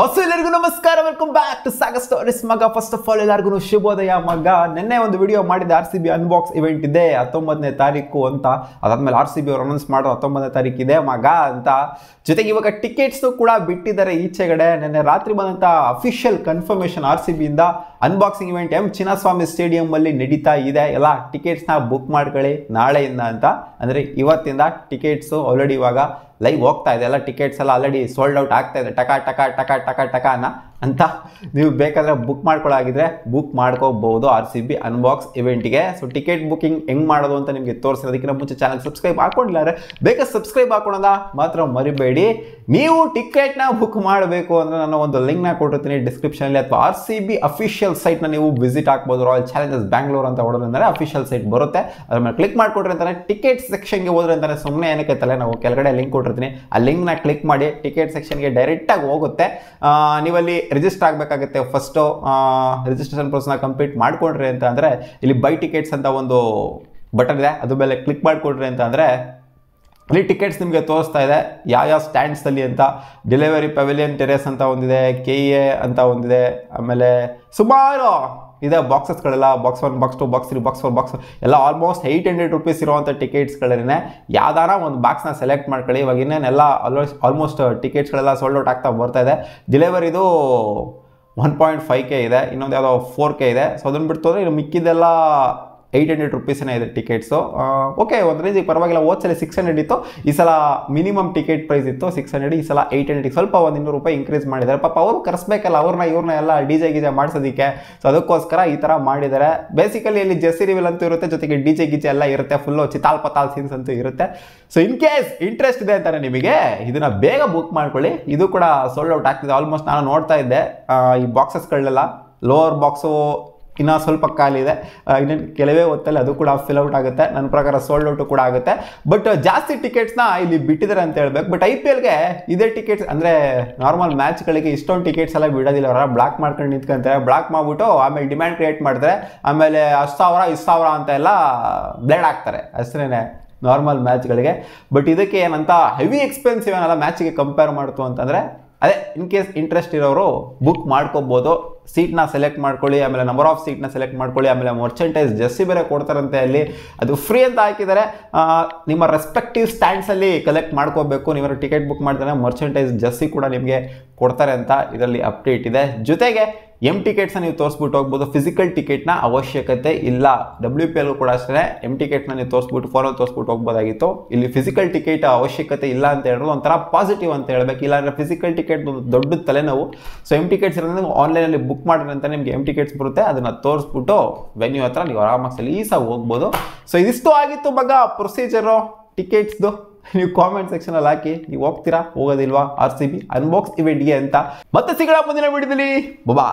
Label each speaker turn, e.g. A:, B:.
A: bus ಎಲ್ಲರಿಗೂ ನಮಸ್ಕಾರ welcome back to saga stories ಮಗ ಫಸ್ಟ್ ಆಫ್ ಆಲ್ ಎಲ್ಲರಿಗೂ ಶುಭೋದಯ ಮಗ ನಿನ್ನೆ ಒಂದು ವಿಡಿಯೋ ಮಾಡಿದ R C B unbox event ಇದೆ ಹತ್ತೊಂಬತ್ತನೇ ತಾರೀಕು ಅಂತ ಅದಾದ್ಮೇಲೆ ಆರ್ ಸಿ ಬಿ ಅವರು ಅನೌನ್ಸ್ ಮಾಡೋ ಹತ್ತೊಂಬತ್ತನೇ ತಾರೀಕು ಇದೆ ಮಗ ಅಂತ ಜೊತೆಗೆ ಇವಾಗ ಟಿಕೆಟ್ಸ್ ಕೂಡ ಬಿಟ್ಟಿದ್ದಾರೆ ಈಚೆಗಡೆ ನಿನ್ನೆ ರಾತ್ರಿ ಬಂದಂಥ ಅಫಿಷಿಯಲ್ ಕನ್ಫರ್ಮೇಷನ್ ಆರ್ ಸಿ ಬಿಯಿಂದ ಅನ್ಬಾಕ್ಸಿಂಗ್ ಇವೆಂಟ್ ಎಂ ಚಿನ್ನಸ್ವಾಮಿ ಸ್ಟೇಡಿಯಮ್ಮಲ್ಲಿ ನಡೀತಾ ಇದೆ ಎಲ್ಲ ಟಿಕೆಟ್ಸ್ನ ಬುಕ್ ಮಾಡ್ಕೊಳ್ಳಿ ನಾಳೆಯಿಂದ ಅಂತ ಅಂದರೆ ಇವತ್ತಿಂದ ಟಿಕೆಟ್ಸು ಆಲ್ರೆಡಿ ಇವಾಗ ಲೈವ್ ಹೋಗ್ತಾ ಇದೆ ಎಲ್ಲ ಟಿಕೆಟ್ಸ್ ಎಲ್ಲ ಆಲ್ರೆಡಿ ಸೋಲ್ಡ್ ಔಟ್ ಆಗ್ತಾ ಇದೆ ಟಕ ಟಕ ಟಕ ಟಕ ಟಕ ಅನ್ನ ಅಂತ ನೀವು ಬೇಕಾದರೆ ಬುಕ್ ಮಾಡ್ಕೊಳ್ಳಾಗಿದ್ರೆ ಬುಕ್ ಮಾಡ್ಕೋಬಹುದು ಆರ್ ಸಿ ಬಿ ಅನ್ಬಾಕ್ಸ್ ಇವೆಂಟಿಗೆ ಸೊ ಟಿಕೆಟ್ ಬುಕ್ಕಿಂಗ್ ಹೆಂಗೆ ಮಾಡೋದು ಅಂತ ನಿಮಗೆ ತೋರಿಸಿರೋದಕ್ಕಿಂತ ಮುಂಚೆ ಚಾನಲ್ ಸಬ್ಸ್ಕ್ರೈಬ್ ಹಾಕೊಂಡಿಲ್ಲ ಬೇಕಾದ ಸಬ್ಸ್ಕ್ರೈಬ್ ಹಾಕೊಳ್ಳೋದ ಮಾತ್ರ ಮರಿಬೇಡಿ ನೀವು ಟಿಕೆಟ್ನ ಬುಕ್ ಮಾಡಬೇಕು ಅಂದರೆ ನಾನು ಒಂದು ಲಿಂಕ್ನ ಕೊಟ್ಟಿರ್ತೀನಿ ಡಿಸ್ಕ್ರಿಪ್ಷನಲ್ಲಿ ಅಥವಾ ಆರ್ ಸಿ ಬಿ ಅಫಿಷಿಯಲ್ ಸೈಟ್ನ ನೀವು ವಿಸಿಟ್ ಹಾಕ್ಬೋದು ರಾಯಲ್ ಚಾಲೆಂಜಸ್ ಬ್ಯಾಂಗ್ಳೂರ್ ಅಂತ ಹೊಡೋದ್ರಿಂದ ಅಫಿಷಿಯಲ್ ಸೈಟ್ ಬರುತ್ತೆ ಅದ್ರ ಮೇಲೆ ಕ್ಲಿಕ್ ಮಾಡಿಕೊಟ್ರೆ ಅಂತಲೇ ಟಿಕೆಟ್ ಸೆಕ್ಷನ್ಗೆ ಹೋದ್ರೆ ಅಂತಾರೆ ಸುಮ್ಮನೆ ಏನಕ್ಕೆ ತಲೆ ನಾವು ಕೆಳಗಡೆ ಲಿಂಕ್ ಕೊಟ್ಟಿರ್ತೀನಿ ಆ ಲಿಂಕ್ನ ಕ್ಲಿಕ್ ಮಾಡಿ ಟಿಕೆಟ್ ಸೆಕ್ಷನ್ಗೆ ಡೈರೆಕ್ಟಾಗಿ ಹೋಗುತ್ತೆ ನೀವಲ್ಲಿ ರಿಜಿಸ್ಟರ್ ಆಗಬೇಕಾಗುತ್ತೆ ಫಸ್ಟು ರಿಜಿಸ್ಟ್ರೇಷನ್ ಪ್ರೋಸೆಸ್ನ ಕಂಪ್ಲೀಟ್ ಮಾಡಿಕೊಡ್ರಿ ಅಂತ ಅಂದರೆ ಇಲ್ಲಿ ಬೈ ಟಿಕೆಟ್ಸ್ ಅಂತ ಒಂದು ಬಟನ್ ಇದೆ ಅದ್ರ ಮೇಲೆ ಕ್ಲಿಕ್ ಮಾಡಿಕೊಡ್ರಿ ಅಂತ ಅಂದರೆ ಇಲ್ಲಿ ಟಿಕೆಟ್ಸ್ ನಿಮಗೆ ತೋರಿಸ್ತಾ ಇದೆ ಯಾವ ಯಾವ ಸ್ಟ್ಯಾಂಡ್ಸಲ್ಲಿ ಅಂತ ಡೆಲಿವರಿ ಪೆವಿಲಿಯನ್ ಟೆರೇಸ್ ಅಂತ ಒಂದಿದೆ ಕೆ ಎ ಅಂತ ಒಂದಿದೆ ಆಮೇಲೆ ಸುಮಾರು ಇದೆ ಬಾಕ್ಸಸ್ಗಳೆಲ್ಲ box one box two box three box four box ಎಲ್ಲ ಆಲ್ಮೋಸ್ಟ್ ಏಯ್ಟ್ ಹಂಡ್ರೆಡ್ ರುಪೀಸ್ ಇರುವಂಥ ಟಿಕೆಟ್ಸ್ಗಳನ್ನೇ ಯಾವ್ದಾರ ಒಂದು ಬಾಕ್ಸ್ನ ಸೆಲೆಕ್ಟ್ ಮಾಡ್ಕೊಳ್ಳಿ ಇವಾಗ ಇನ್ನೇನೆಲ್ಲ ಆಲ್ಮೋಸ್ಟ್ ಆಲ್ಮೋಸ್ಟ್ ಟಿಕೆಟ್ಸ್ಗಳೆಲ್ಲ ಸೋಲ್ಡ್ ಔಟ್ ಆಗ್ತಾ ಬರ್ತಾ ಇದೆ ಡಿಲೆವರಿದು ಒನ್ ಪಾಯಿಂಟ್ ಫೈವ್ ಕೆ ಇದೆ ಇನ್ನೊಂದು ಯಾವುದೋ ಫೋರ್ ಕೆ ಇದೆ ಸೊ ಅದನ್ನು ಬಿಟ್ಟು ಅಂದರೆ ಮಿಕ್ಕಿದ್ದೆಲ್ಲ ಏಯ್ಟ್ ಹಂಡ್ರೆಡ್ ರುಪೀಸನ್ನೇ ಇದೆ ಟಿಕೆಟ್ಸು ಓಕೆ ಒಂದು ರೇಂಜಿಗೆ ಪರವಾಗಿಲ್ಲ ಹೋದ ಸಲ ಸಿಕ್ಸ್ ಹಂಡ್ರೆಡ್ ಇತ್ತು ಈ ಸಲ ಮಿನಿಮಮ್ ಟಿಕೆಟ್ ಪ್ರೈಸ್ ಇತ್ತು ಸಿಕ್ಸ್ ಹಂಡ್ರೆಡ್ ಈ ಸಲ ಏಟ್ ಹಂಡ್ರೆಡ್ ಸ್ವಲ್ಪ ಒಂದು ಇನ್ನೂರು ರೂಪಾಯಿ ಇನ್ಕ್ರೀಸ್ ಮಾಡಿದ್ದಾರೆ ಪಾಪ ಅವರು ಕರೆಸ್ಬೇಕಲ್ಲ ಅವ್ರನ್ನ ಇವ್ರನ್ನ ಎಲ್ಲ ಡಿ ಜೆ ಗಿಜೆ ಮಾಡಿಸೋದಕ್ಕೆ ಸೊ ಅದಕ್ಕೋಸ್ಕರ ಈ ಥರ ಮಾಡಿದ್ದಾರೆ ಬೇಸಿಕಲಿ ಇಲ್ಲಿ ಜೆಸಿರಿವಿಲ್ ಅಂತೂ ಇರುತ್ತೆ ಜೊತೆಗೆ ಡಿ ಜೆ ಗಿಜೆ ಎಲ್ಲ ಇರುತ್ತೆ ಫುಲ್ಲು ಚಿತಾಲ್ ಪತಾಲ್ ಸೀನ್ಸ್ ಅಂತೂ ಇರುತ್ತೆ ಸೊ ಇನ್ ಕೇಸ್ ಇಂಟ್ರೆಸ್ಟ್ ಇದೆ ಅಂತಾರೆ ನಿಮಗೆ ಇದನ್ನು ಬೇಗ ಬುಕ್ ಮಾಡ್ಕೊಳ್ಳಿ ಇದು ಕೂಡ ಸೋಲ್ಡ್ ಔಟ್ ಆಗ್ತಿದೆ ಆಲ್ಮೋಸ್ಟ್ ನಾನು ನೋಡ್ತಾ ಇದ್ದೆ ಈ ಬಾಕ್ಸಸ್ಗಳನ್ನೆಲ್ಲ ಲೋವರ್ ಬಾಕ್ಸು ಇನ್ನು ಸ್ವಲ್ಪ ಕಾಲಿದೆ ಇನ್ನೇನು ಕೆಲವೇ ಹೊತ್ತಲ್ಲಿ ಅದು ಕೂಡ ಫಿಲ್ ಔಟ್ ಆಗುತ್ತೆ ನನ್ನ ಪ್ರಕಾರ ಸೋಲ್ಡ್ ಔಟು ಕೂಡ ಆಗುತ್ತೆ ಬಟ್ ಜಾಸ್ತಿ ಟಿಕೆಟ್ಸ್ನ ಇಲ್ಲಿ ಬಿಟ್ಟಿದ್ದಾರೆ ಅಂತ ಹೇಳ್ಬೇಕು ಬಟ್ ಐ ಪಿ ಎಲ್ಗೆ ಇದೇ ಟಿಕೆಟ್ಸ್ ಅಂದರೆ ನಾರ್ಮಲ್ ಮ್ಯಾಚ್ಗಳಿಗೆ ಇಷ್ಟೊಂದು ಟಿಕೆಟ್ಸ್ ಎಲ್ಲ ಬಿಡೋದಿಲ್ಲ ಅವರ ಬ್ಲಾಕ್ ಮಾಡ್ಕೊಂಡು ನಿಂತ್ಕೊಂತಾರೆ ಬ್ಲಾಕ್ ಮಾಡಿಬಿಟ್ಟು ಆಮೇಲೆ ಡಿಮ್ಯಾಂಡ್ ಕ್ರಿಯೇಟ್ ಮಾಡಿದ್ರೆ ಆಮೇಲೆ ಹತ್ತು ಸಾವಿರ ಇಷ್ಟು ಸಾವಿರ ಅಂತ ಎಲ್ಲ ಬ್ಲೇಡ್ ಹಾಕ್ತಾರೆ ಅಷ್ಟೇ ನಾರ್ಮಲ್ ಮ್ಯಾಚ್ಗಳಿಗೆ ಬಟ್ ಇದಕ್ಕೆ ಏನಂತ ಹೆವಿ ಎಕ್ಸ್ಪೆನ್ಸಿವ್ ಏನಲ್ಲ ಮ್ಯಾಚಿಗೆ ಕಂಪೇರ್ ಮಾಡ್ತು ಅಂತಂದರೆ ಅದೇ ಇನ್ ಕೇಸ್ ಇಂಟ್ರೆಸ್ಟ್ ಇರೋರು ಬುಕ್ ಮಾಡ್ಕೋಬೋದು ಸೀಟ್ನ ಸೆಲೆಕ್ಟ್ ಮಾಡ್ಕೊಳ್ಳಿ ಆಮೇಲೆ ನಂಬರ್ ಆಫ್ ಸೀಟ್ನ ಸೆಲೆಕ್ಟ್ ಮಾಡ್ಕೊಳ್ಳಿ ಆಮೇಲೆ ಮರ್ಚೆಂಟೈಸ್ ಜರ್ಸಿ ಬೇರೆ ಕೊಡ್ತಾರಂತೆ ಅಲ್ಲಿ ಅದು ಫ್ರೀ ಅಂತ ಹಾಕಿದರೆ ನಿಮ್ಮ ರೆಸ್ಪೆಕ್ಟಿವ್ ಸ್ಟ್ಯಾಂಡ್ಸಲ್ಲಿ ಕಲೆಕ್ಟ್ ಮಾಡ್ಕೋಬೇಕು ನೀವು ಟಿಕೆಟ್ ಬುಕ್ ಮಾಡ್ತಾರೆ ಮರ್ಚೆಂಟೈಸ್ ಜರ್ಸಿ ಕೂಡ ನಿಮಗೆ ಕೊಡ್ತಾರೆ ಅಂತ ಇದರಲ್ಲಿ ಅಪ್ಡೇಟ್ ಇದೆ ಜೊತೆಗೆ ಎಮ್ ಟಿಕೆಟ್ಸ್ನ ನೀವು ತೋರಿಸ್ಬಿಟ್ಟು ಹೋಗ್ಬೋದು ಫಿಸಿಕಲ್ ಟಿಕೆಟ್ನ ಅವಶ್ಯಕತೆ ಇಲ್ಲ ಡಬ್ಲ್ಯೂ ಪಿ ಎಲ್ ಕೂಡ ಅಷ್ಟೇ ಎಮ್ ಟಿಕೆಟ್ನ ನೀವು ತೋರಿಸ್ಬಿಟ್ಟು ಫೋನಲ್ಲಿ ತೋರಿಸ್ಬಿಟ್ಟು ಹೋಗ್ಬೋದಾಗಿತ್ತು ಇಲ್ಲಿ ಫಿಸಿಕಲ್ ಟಿಕೆಟ್ ಅವಶ್ಯಕತೆ ಇಲ್ಲ ಅಂತ ಹೇಳೋದು ಒಂಥರ ಪಾಸಿಟಿವ್ ಅಂತ ಹೇಳಬೇಕು ಇಲ್ಲಾಂದರೆ ಫಿಸಿಕಲ್ ಟಿಕೆಟ್ ಒಂದು ದೊಡ್ಡ ತಲೆನೋವು ಸೊ ಎಮ್ ಟಿಕೆಟ್ಸ್ ಇರೋದ್ರಿಂದ ಆನ್ಲೈನಲ್ಲಿ ಬುಕ್ ಬುಕ್ ಮಾಡಿದ್ರೆ ಅಂತ ನಿಮಗೆ ಎಮ್ ಟಿಕೆಟ್ಸ್ ಬರುತ್ತೆ ಅದನ್ನು ತೋರಿಸ್ಬಿಟ್ಟು ವೆನ್ಯೂ ಹತ್ರ ನೀವು ಆರಾಮಾಗಿ ಸಲೀಸಾಗಿ ಹೋಗ್ಬೋದು ಸೊ ಇದಿಷ್ಟು ಆಗಿತ್ತು ಮಗ ಪ್ರೊಸೀಜರು ಟಿಕೆಟ್ಸ್ದು ನೀವು ಕಾಮೆಂಟ್ ಸೆಕ್ಷನಲ್ಲಿ ಹಾಕಿ ನೀವು ಹೋಗ್ತೀರಾ ಹೋಗೋದಿಲ್ವಾ ಆರ್ ಸಿ ಬಿ ಅನ್ಬಾಕ್ಸ್ ಇವೆಂಟ್ಗೆ ಅಂತ ಮತ್ತೆ ಸಿಗೋಣ ಮುಂದಿನ ವಿಡಿಯೋದಲ್ಲಿ ಬಬಾ